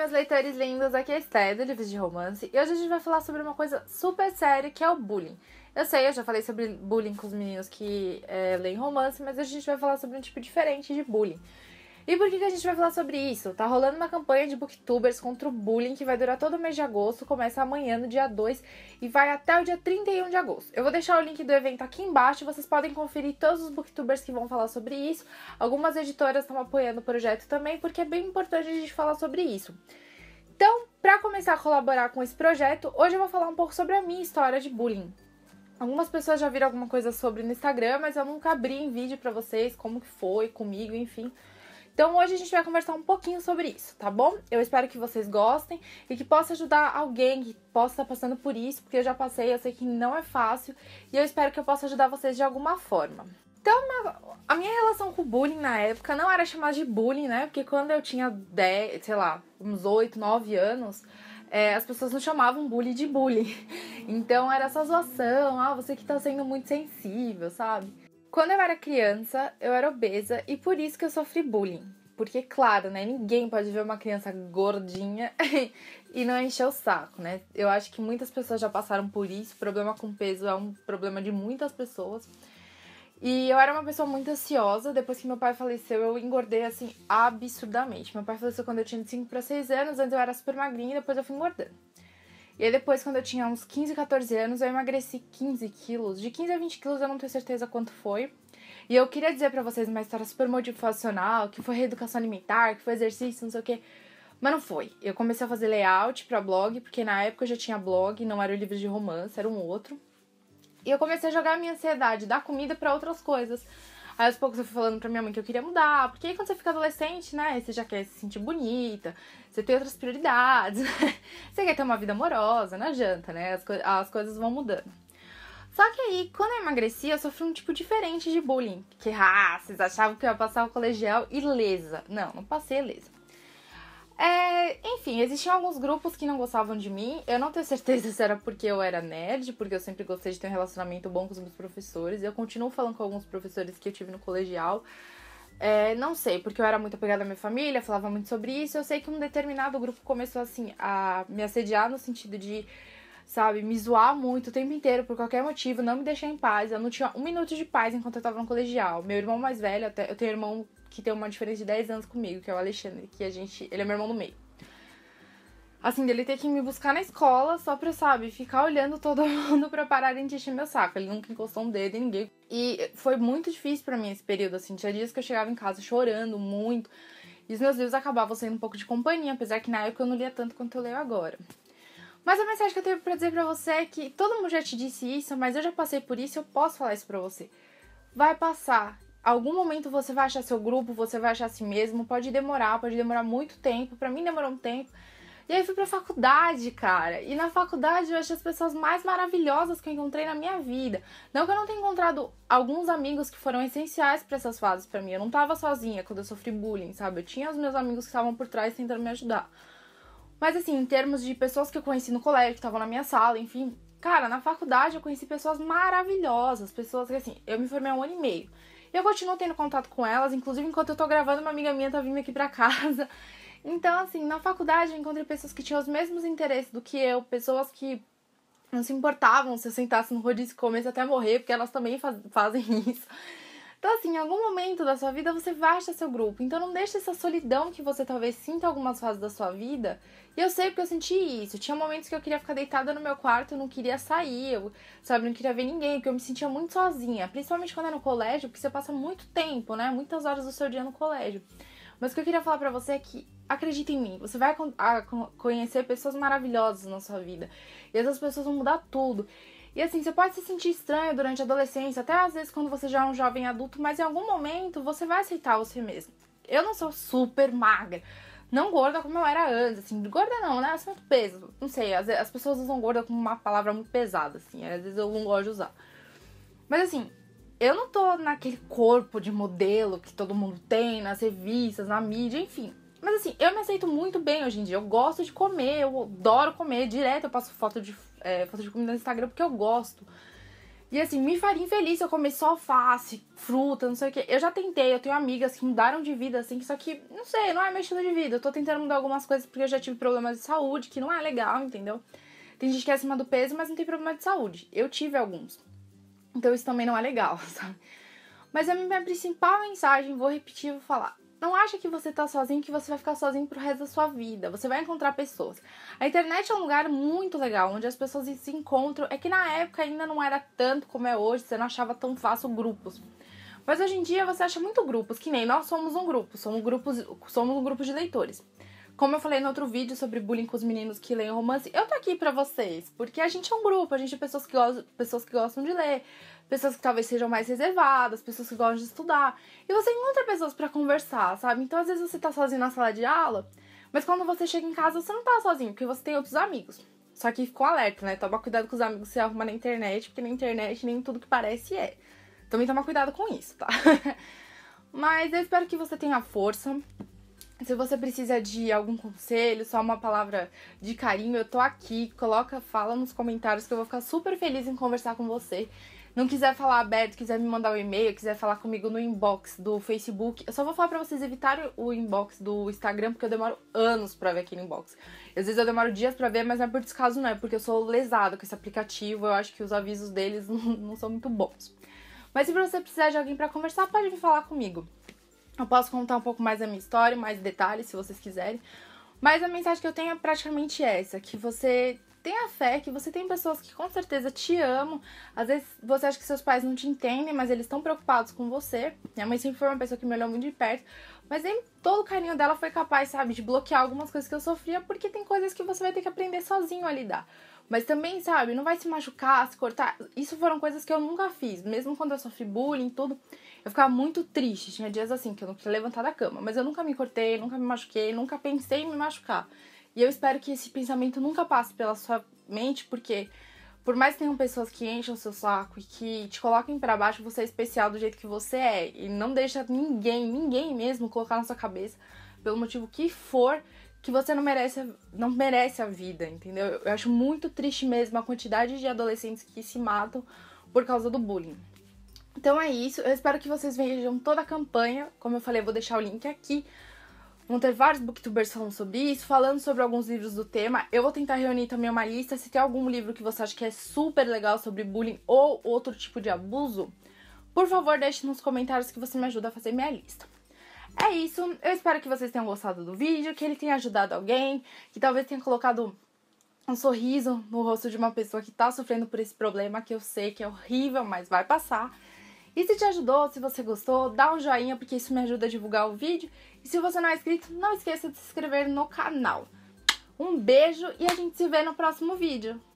meus leitores lindos, aqui é a Esté do Livros de Romance e hoje a gente vai falar sobre uma coisa super séria que é o bullying. Eu sei, eu já falei sobre bullying com os meninos que é, leem romance, mas hoje a gente vai falar sobre um tipo diferente de bullying, e por que, que a gente vai falar sobre isso? Tá rolando uma campanha de booktubers contra o bullying que vai durar todo o mês de agosto, começa amanhã no dia 2 e vai até o dia 31 de agosto. Eu vou deixar o link do evento aqui embaixo, vocês podem conferir todos os booktubers que vão falar sobre isso. Algumas editoras estão apoiando o projeto também, porque é bem importante a gente falar sobre isso. Então, para começar a colaborar com esse projeto, hoje eu vou falar um pouco sobre a minha história de bullying. Algumas pessoas já viram alguma coisa sobre no Instagram, mas eu nunca abri em vídeo para vocês como que foi comigo, enfim. Então hoje a gente vai conversar um pouquinho sobre isso, tá bom? Eu espero que vocês gostem e que possa ajudar alguém que possa estar passando por isso, porque eu já passei, eu sei que não é fácil e eu espero que eu possa ajudar vocês de alguma forma. Então, a minha relação com o bullying na época não era chamada de bullying, né? Porque quando eu tinha 10, sei lá, uns 8, 9 anos, é, as pessoas não chamavam bullying de bullying. Então era só zoação, ah, você que tá sendo muito sensível, sabe? Quando eu era criança, eu era obesa e por isso que eu sofri bullying. Porque, claro, né? Ninguém pode ver uma criança gordinha e não encher o saco, né? Eu acho que muitas pessoas já passaram por isso. problema com peso é um problema de muitas pessoas. E eu era uma pessoa muito ansiosa. Depois que meu pai faleceu, eu engordei assim absurdamente. Meu pai faleceu quando eu tinha 5 para 6 anos. Antes eu era super magrinha e depois eu fui engordando. E aí depois, quando eu tinha uns 15, 14 anos, eu emagreci 15 quilos. De 15 a 20 quilos eu não tenho certeza quanto foi. E eu queria dizer para vocês uma história super motivacional, que foi reeducação alimentar, que foi exercício, não sei o quê. Mas não foi. Eu comecei a fazer layout para blog, porque na época eu já tinha blog, não era o livro de romance, era um outro. E eu comecei a jogar a minha ansiedade da comida para outras coisas. Aí aos poucos eu fui falando pra minha mãe que eu queria mudar, porque aí quando você fica adolescente, né, você já quer se sentir bonita, você tem outras prioridades, né? Você quer ter uma vida amorosa, não adianta, né? As, co as coisas vão mudando. Só que aí, quando eu emagreci, eu sofri um tipo diferente de bullying. Que, ah, vocês achavam que eu ia passar o colegial ilesa. Não, não passei ilesa. É, enfim, existiam alguns grupos que não gostavam de mim. Eu não tenho certeza se era porque eu era nerd, porque eu sempre gostei de ter um relacionamento bom com os meus professores. Eu continuo falando com alguns professores que eu tive no colegial. É, não sei, porque eu era muito apegada à minha família, falava muito sobre isso. Eu sei que um determinado grupo começou assim a me assediar no sentido de, sabe, me zoar muito o tempo inteiro por qualquer motivo, não me deixar em paz. Eu não tinha um minuto de paz enquanto eu tava no colegial. Meu irmão mais velho, eu tenho irmão que tem uma diferença de 10 anos comigo, que é o Alexandre, que a gente. Ele é meu irmão do meio. Assim, dele ter que me buscar na escola só pra, sabe, ficar olhando todo mundo pra pararem de encher meu saco. Ele nunca encostou um dedo em ninguém. E foi muito difícil para mim esse período, assim. Tinha dias que eu chegava em casa chorando muito. E os meus livros acabavam sendo um pouco de companhia, apesar que na época eu não lia tanto quanto eu leio agora. Mas a mensagem que eu tenho pra dizer pra você é que todo mundo já te disse isso, mas eu já passei por isso e eu posso falar isso pra você. Vai passar algum momento você vai achar seu grupo, você vai achar si assim mesmo, pode demorar, pode demorar muito tempo. Para mim demorou um tempo. E aí fui pra faculdade, cara. E na faculdade eu achei as pessoas mais maravilhosas que eu encontrei na minha vida. Não que eu não tenha encontrado alguns amigos que foram essenciais para essas fases para mim. Eu não tava sozinha quando eu sofri bullying, sabe? Eu tinha os meus amigos que estavam por trás tentando me ajudar. Mas assim, em termos de pessoas que eu conheci no colégio, que estavam na minha sala, enfim. Cara, na faculdade eu conheci pessoas maravilhosas, pessoas que assim, eu me formei há um ano e meio. Eu continuo tendo contato com elas, inclusive enquanto eu tô gravando, uma amiga minha tá vindo aqui pra casa. Então, assim, na faculdade eu encontrei pessoas que tinham os mesmos interesses do que eu, pessoas que não se importavam se eu sentasse no rodízio e comesse até morrer, porque elas também faz, fazem isso. Então, assim, em algum momento da sua vida você vai achar seu grupo. Então, não deixa essa solidão que você talvez sinta em algumas fases da sua vida. E eu sei porque eu senti isso. Tinha momentos que eu queria ficar deitada no meu quarto, eu não queria sair, eu, sabe, não queria ver ninguém, porque eu me sentia muito sozinha. Principalmente quando é no colégio, porque você passa muito tempo, né? Muitas horas do seu dia no colégio. Mas o que eu queria falar para você é que acredita em mim, você vai conhecer pessoas maravilhosas na sua vida. E essas pessoas vão mudar tudo. E assim, você pode se sentir estranho durante a adolescência, até às vezes quando você já é um jovem adulto, mas em algum momento você vai aceitar você mesmo. Eu não sou super magra, não gorda como eu era antes, assim, gorda não, né? muito peso. Não sei, as, as pessoas usam gorda como uma palavra muito pesada, assim, às vezes eu não gosto de usar. Mas assim, eu não tô naquele corpo de modelo que todo mundo tem, nas revistas, na mídia, enfim. Mas assim, eu me aceito muito bem hoje em dia. Eu gosto de comer, eu adoro comer direto. Eu passo foto de, é, foto de comida no Instagram porque eu gosto. E assim, me faria infeliz se eu comer só alface, fruta, não sei o que. Eu já tentei, eu tenho amigas que mudaram de vida, assim, só que, não sei, não é meu estilo de vida. Eu tô tentando mudar algumas coisas porque eu já tive problemas de saúde, que não é legal, entendeu? Tem gente que é acima do peso, mas não tem problema de saúde. Eu tive alguns. Então isso também não é legal, sabe? Mas a minha principal mensagem, vou repetir, vou falar não acha que você tá sozinho, que você vai ficar sozinho pro resto da sua vida. Você vai encontrar pessoas. A internet é um lugar muito legal, onde as pessoas se encontram. É que na época ainda não era tanto como é hoje, você não achava tão fácil grupos. Mas hoje em dia você acha muito grupos, que nem nós somos um grupo, somos, grupos, somos um grupo de leitores. Como eu falei no outro vídeo sobre bullying com os meninos que leem romance, eu tô aqui pra vocês, porque a gente é um grupo, a gente é pessoas que, gostam, pessoas que gostam de ler, pessoas que talvez sejam mais reservadas, pessoas que gostam de estudar. E você encontra pessoas para conversar, sabe? Então às vezes você tá sozinho na sala de aula, mas quando você chega em casa você não tá sozinho, porque você tem outros amigos. Só que ficou um alerta, né? Toma cuidado com os amigos que você arruma na internet, porque na internet nem tudo que parece é. Também toma cuidado com isso, tá? Mas eu espero que você tenha força, se você precisa de algum conselho, só uma palavra de carinho, eu tô aqui. Coloca, fala nos comentários que eu vou ficar super feliz em conversar com você. Não quiser falar aberto, quiser me mandar um e-mail, quiser falar comigo no inbox do Facebook, eu só vou falar pra vocês evitarem o inbox do Instagram, porque eu demoro anos pra ver aquele inbox. Às vezes eu demoro dias pra ver, mas não é por descaso, não é porque eu sou lesada com esse aplicativo, eu acho que os avisos deles não, são muito bons. Mas se você precisar de alguém para conversar, pode me falar comigo. Eu posso contar um pouco mais da minha história, mais detalhes, se vocês quiserem. Mas a mensagem que eu tenho é praticamente essa: que você tenha fé, que você tem pessoas que com certeza te amam. Às vezes você acha que seus pais não te entendem, mas eles estão preocupados com você. Minha mãe sempre foi uma pessoa que me olhou muito de perto, mas nem todo o carinho dela foi capaz, sabe, de bloquear algumas coisas que eu sofria, porque tem coisas que você vai ter que aprender sozinho a lidar. Mas também, sabe, não vai se machucar, se cortar. Isso foram coisas que eu nunca fiz. Mesmo quando eu sofri bullying, tudo, eu ficava muito triste. Tinha dias assim que eu não queria levantar da cama. Mas eu nunca me cortei, nunca me machuquei, nunca pensei em me machucar. E eu espero que esse pensamento nunca passe pela sua mente, porque por mais que tenham pessoas que enchem o seu saco e que te coloquem para baixo, você é especial do jeito que você é. E não deixa ninguém, ninguém mesmo, colocar na sua cabeça, pelo motivo que for, que você não merece, não merece a vida, entendeu? Eu acho muito triste mesmo a quantidade de adolescentes que se matam por causa do bullying. Então é isso, eu espero que vocês vejam toda a campanha. Como eu falei, eu vou deixar o link aqui. Vão ter vários booktubers falando sobre isso, falando sobre alguns livros do tema. Eu vou tentar reunir também uma lista. Se tem algum livro que você acha que é super legal sobre bullying ou outro tipo de abuso, por favor, deixe nos comentários que você me ajuda a fazer minha lista. É isso, eu espero que vocês tenham gostado do vídeo, que ele tenha ajudado alguém, que talvez tenha colocado um sorriso no rosto de uma pessoa que tá sofrendo por esse problema que eu sei que é horrível, mas vai passar. E se te ajudou, se você gostou, dá um joinha porque isso me ajuda a divulgar o vídeo. E se você não é inscrito, não esqueça de se inscrever no canal. Um beijo e a gente se vê no próximo vídeo.